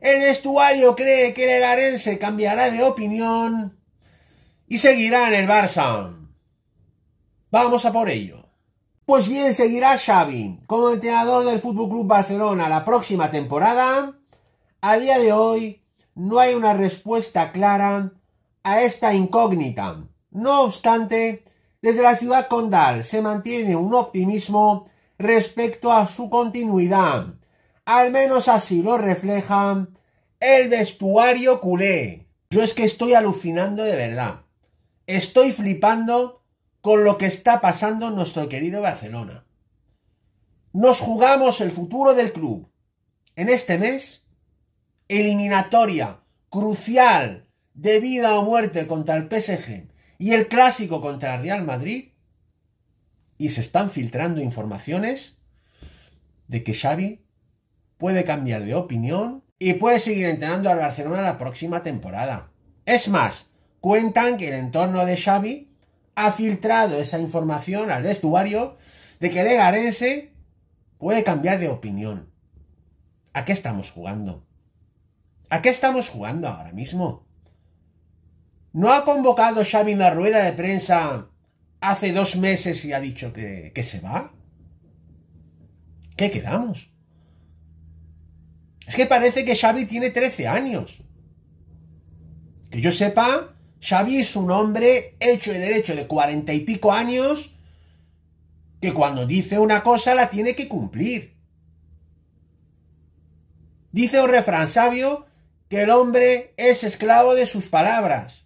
El estuario cree que el arense cambiará de opinión y seguirá en el Barça. Vamos a por ello. Pues bien, seguirá Xavi como entrenador del FC Barcelona la próxima temporada. A día de hoy no hay una respuesta clara a esta incógnita. No obstante, desde la ciudad condal se mantiene un optimismo respecto a su continuidad al menos así lo reflejan el vestuario culé. Yo es que estoy alucinando de verdad. Estoy flipando con lo que está pasando nuestro querido Barcelona. Nos jugamos el futuro del club. En este mes, eliminatoria crucial de vida o muerte contra el PSG y el clásico contra el Real Madrid. Y se están filtrando informaciones de que Xavi puede cambiar de opinión y puede seguir entrenando al Barcelona la próxima temporada. Es más, cuentan que el entorno de Xavi ha filtrado esa información al vestuario de que Legarense puede cambiar de opinión. ¿A qué estamos jugando? ¿A qué estamos jugando ahora mismo? ¿No ha convocado Xavi una rueda de prensa hace dos meses y ha dicho que, que se va? ¿Qué quedamos? Es que parece que Xavi tiene 13 años. Que yo sepa, Xavi es un hombre hecho de derecho de cuarenta y pico años que cuando dice una cosa la tiene que cumplir. Dice un refrán sabio que el hombre es esclavo de sus palabras.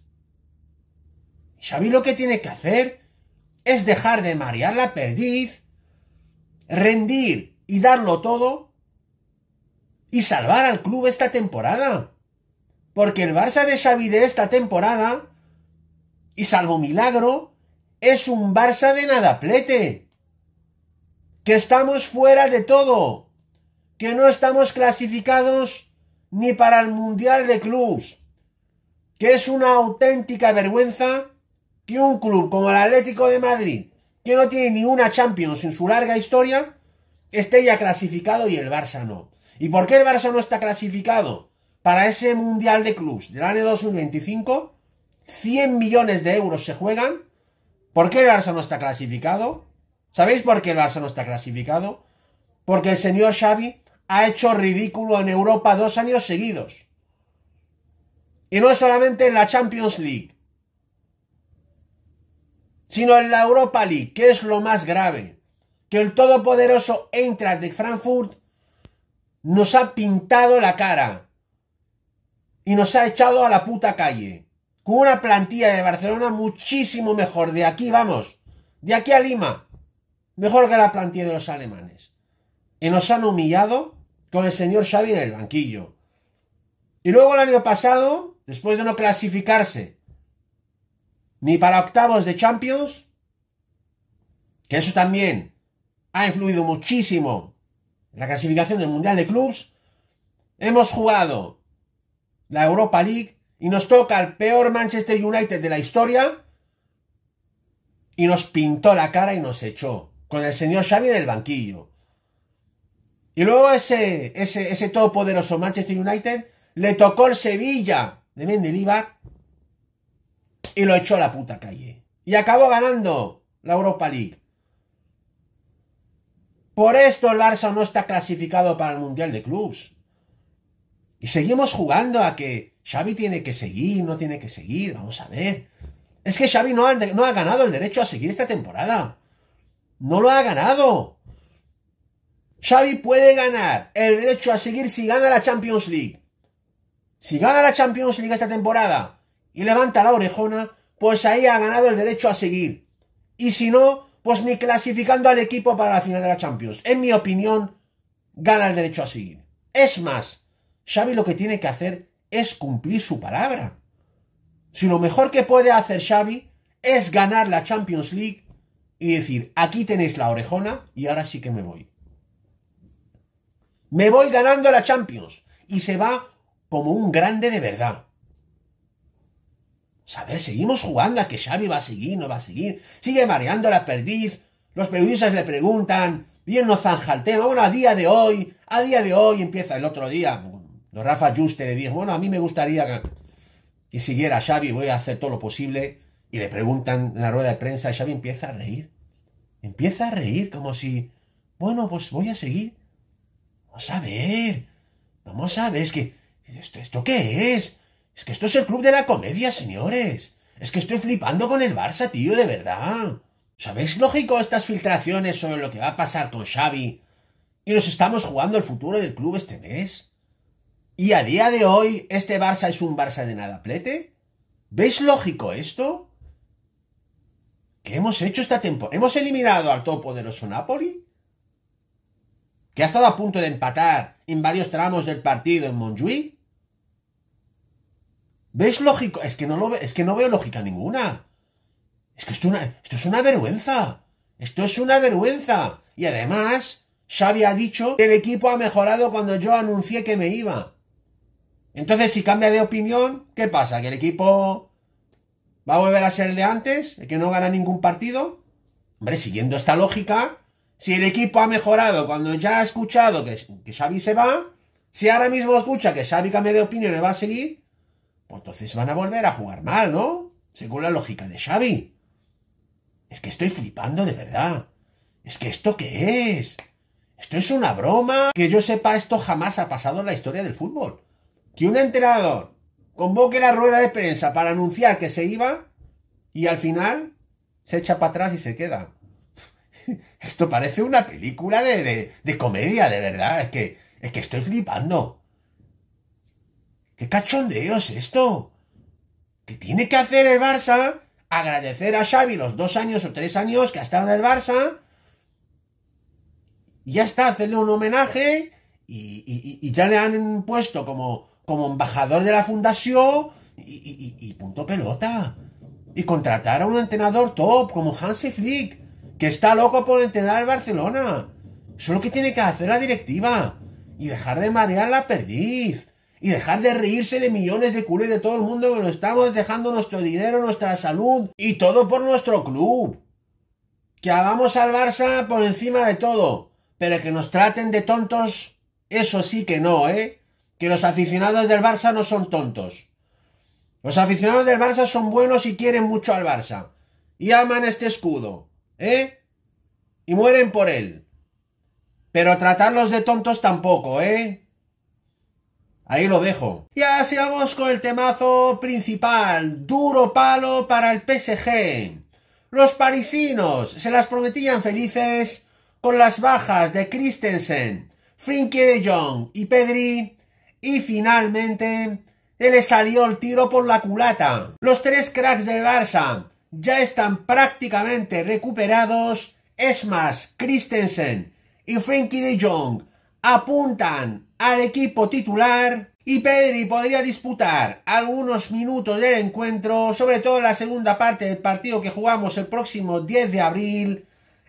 Xavi lo que tiene que hacer es dejar de marear la perdiz, rendir y darlo todo y salvar al club esta temporada. Porque el Barça de Xavi de esta temporada, y salvo milagro, es un Barça de nadaplete. Que estamos fuera de todo. Que no estamos clasificados ni para el Mundial de Clubs. Que es una auténtica vergüenza que un club como el Atlético de Madrid, que no tiene ni una Champions en su larga historia, esté ya clasificado y el Barça no. ¿Y por qué el Barça no está clasificado para ese Mundial de Clubs del año 2025? 100 millones de euros se juegan. ¿Por qué el Barça no está clasificado? ¿Sabéis por qué el Barça no está clasificado? Porque el señor Xavi ha hecho ridículo en Europa dos años seguidos. Y no solamente en la Champions League, sino en la Europa League, que es lo más grave. Que el todopoderoso Eintracht de Frankfurt nos ha pintado la cara y nos ha echado a la puta calle. Con una plantilla de Barcelona muchísimo mejor. De aquí, vamos. De aquí a Lima. Mejor que la plantilla de los alemanes. Y nos han humillado con el señor Xavi en el banquillo. Y luego el año pasado, después de no clasificarse ni para octavos de Champions, que eso también ha influido muchísimo la clasificación del Mundial de Clubs hemos jugado la Europa League y nos toca el peor Manchester United de la historia y nos pintó la cara y nos echó con el señor Xavi del banquillo. Y luego ese, ese, todopoderoso Manchester United le tocó el Sevilla de Mendilibar y lo echó a la puta calle. Y acabó ganando la Europa League. Por esto el Barça no está clasificado para el Mundial de Clubs. Y seguimos jugando a que Xavi tiene que seguir, no tiene que seguir, vamos a ver. Es que Xavi no ha, no ha ganado el derecho a seguir esta temporada. No lo ha ganado. Xavi puede ganar el derecho a seguir si gana la Champions League. Si gana la Champions League esta temporada y levanta la orejona, pues ahí ha ganado el derecho a seguir. Y si no, pues ni clasificando al equipo para la final de la Champions. En mi opinión, gana el derecho a seguir. Es más, Xavi lo que tiene que hacer es cumplir su palabra. Si lo mejor que puede hacer Xavi es ganar la Champions League y decir, aquí tenéis la orejona y ahora sí que me voy. Me voy ganando la Champions y se va como un grande de verdad a ver, seguimos jugando Es que Xavi va a seguir, no va a seguir. Sigue mareando la perdiz. Los periodistas le preguntan. Bien no zanja el tema. Bueno, a día de hoy, a día de hoy empieza el otro día. Rafa Juste le dijo, bueno, a mí me gustaría que, siguiera Xavi, voy a hacer todo lo posible. Y le preguntan en la rueda de prensa y Xavi empieza a reír. Empieza a reír como si, bueno, pues voy a seguir. Vamos a ver. Vamos a ver, es que... ¿Esto, esto qué es? Es que esto es el club de la comedia, señores. Es que estoy flipando con el Barça, tío, de verdad. ¿Sabéis lógico estas filtraciones sobre lo que va a pasar con Xavi? Y nos estamos jugando el futuro del club este mes. ¿Y a día de hoy este Barça es un Barça de nada plete? ¿Veis lógico esto? ¿Qué hemos hecho esta temporada? ¿Hemos eliminado al topo de los Napoli? ¿Que ha estado a punto de empatar en varios tramos del partido en Montjuic? ¿Ves lógico? Es que no lo es que no veo lógica ninguna. Es que esto, una, esto es una vergüenza. Esto es una vergüenza. Y además, Xavi ha dicho que el equipo ha mejorado cuando yo anuncié que me iba. Entonces, si cambia de opinión, ¿qué pasa? ¿Que el equipo va a volver a ser el de antes? ¿El que no gana ningún partido? Hombre, siguiendo esta lógica, si el equipo ha mejorado cuando ya ha escuchado que, que Xavi se va, si ahora mismo escucha que Xavi cambia de opinión y va a seguir, pues entonces van a volver a jugar mal, ¿no? Según la lógica de Xavi. Es que estoy flipando de verdad. Es que esto qué es? Esto es una broma. Que yo sepa, esto jamás ha pasado en la historia del fútbol. Que un entrenador convoque la rueda de prensa para anunciar que se iba y al final se echa para atrás y se queda. Esto parece una película de, comedia, de verdad. Es que, es que estoy flipando. ¡Qué cachondeo es esto! ¿Qué tiene que hacer el Barça? Agradecer a Xavi los dos años o tres años que ha estado en el Barça. Y ya está, hacerle un homenaje. Y, ya le han puesto como, como embajador de la fundación. Y, punto pelota. Y contratar a un entrenador top como Hansi Flick, que está loco por entrenar el Barcelona. Solo que tiene que hacer la directiva. Y dejar de marear la perdiz y dejar de reírse de millones de culés de todo el mundo que nos estamos dejando nuestro dinero, nuestra salud y todo por nuestro club. Que hagamos al Barça por encima de todo, pero que nos traten de tontos, eso sí que no, ¿eh? Que los aficionados del Barça no son tontos. Los aficionados del Barça son buenos y quieren mucho al Barça. Y aman este escudo, ¿eh? Y mueren por él. Pero tratarlos de tontos tampoco, ¿eh? Ahí lo dejo. Y así vamos con el temazo principal. Duro palo para el PSG. Los parisinos se las prometían felices con las bajas de Christensen, Frinkie de Jong y Pedri. Y finalmente le salió el tiro por la culata. Los tres cracks de Barça ya están prácticamente recuperados. Es más, Christensen y Frenkie de Jong apuntan al equipo titular y Pedri podría disputar algunos minutos del encuentro, sobre todo la segunda parte del partido que jugamos el próximo 10 de abril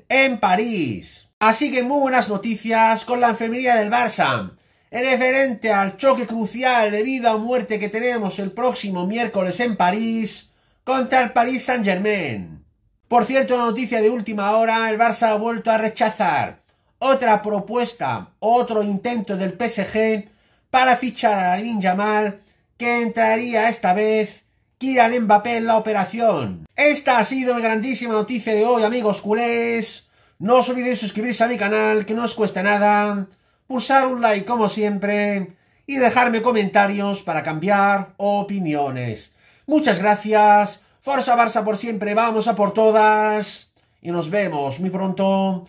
en París. Así que muy buenas noticias con la enfermería del Barça. En referente al choque crucial de vida o muerte que tenemos el próximo miércoles en París contra el Paris Saint-Germain. Por cierto, noticia de última hora, el Barça ha vuelto a rechazar otra propuesta, otro intento del PSG para fichar a Lamin Jamal, que entraría esta vez Kylian Mbappé en la operación. Esta ha sido mi grandísima noticia de hoy, amigos culés. No os olvidéis suscribirse a mi canal, que no os cuesta nada, pulsar un like como siempre y dejarme comentarios para cambiar opiniones. Muchas gracias, Forza Barça por siempre, vamos a por todas y nos vemos muy pronto